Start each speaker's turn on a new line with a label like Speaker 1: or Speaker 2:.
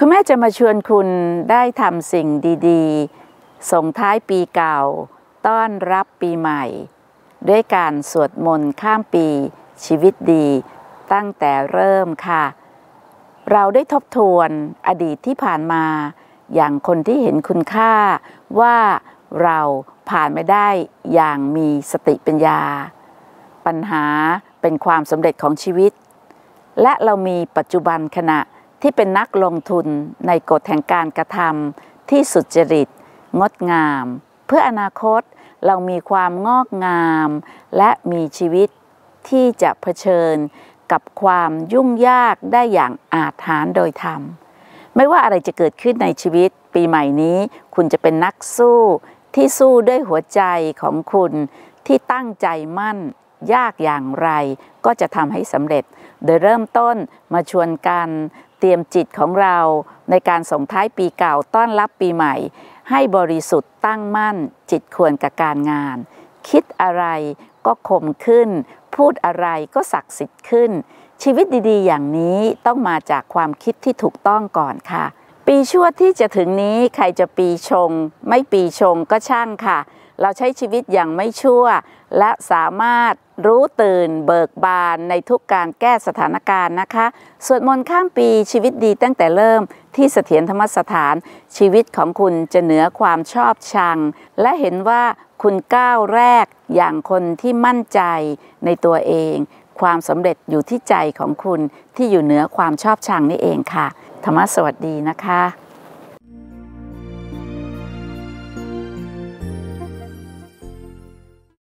Speaker 1: คุณแม่จะมาชวนคุณได้ทำสิ่งดี ๆ ส่งท้ายปีเก่า ต้อนรับปีใหม่ ด้วยการสวดมนต์ข้ามปีชีวิตดี ตั้งแต่เริ่มค่ะ เราได้ทบทวนอดีตที่ผ่านมาอย่างคนที่เห็นคุณค่าว่าเราผ่านไม่ได้อย่างมีสติปัญญา ปัญหาเป็นความสำเร็จของชีวิต และเรามีปัจจุบันขณะที่เป็นนักลงทุนในกฎแห่งการกระทำที่สุจริต งดงาม เพื่ออนาคตเรามีความงอกงาม และมีชีวิตที่จะเผชิญกับความยุ่งยากได้อย่างอาถารโดยธรรมไม่ว่าอะไรจะเกิดขึ้นในชีวิตปีใหม่นี้ คุณจะเป็นนักสู้ที่สู้ด้วยหัวใจของคุณที่ตั้งใจมั่นยากอย่างไร ก็จะทำให้สำเร็จ โดยเริ่มต้นมาชวนกันเตรียมจิตของเราในการส่งท้ายปีเก่าต้อนรับปีใหม่ ให้บริสุทธิ์ตั้งมั่น จิตควรกับการงาน คิดอะไรก็คมขึ้น พูดอะไรก็ศักดิ์สิทธิ์ขึ้น ชีวิตดีๆ อย่างนี้ต้องมาจากความคิดที่ถูกต้องก่อนค่ะ ปีชั่วที่จะถึงนี้ใครจะปีชงไม่ปีชงก็ช่างค่ะ เราใช้ชีวิตอย่างไม่ชั่วและสามารถรู้ตื่นเบิกบานในทุกการแก้สถานการณ์นะคะ สวดมนต์ข้ามปีชีวิตดีตั้งแต่เริ่มที่เสถียรธรรมสถาน ชีวิตของคุณจะเหนือความชอบชัง และเห็นว่าคุณก้าวแรกอย่างคนที่มั่นใจในตัวเอง ความสำเร็จอยู่ที่ใจของคุณที่อยู่เหนือความชอบชังนี่เองค่ะ ธรรมสวัสดีนะคะ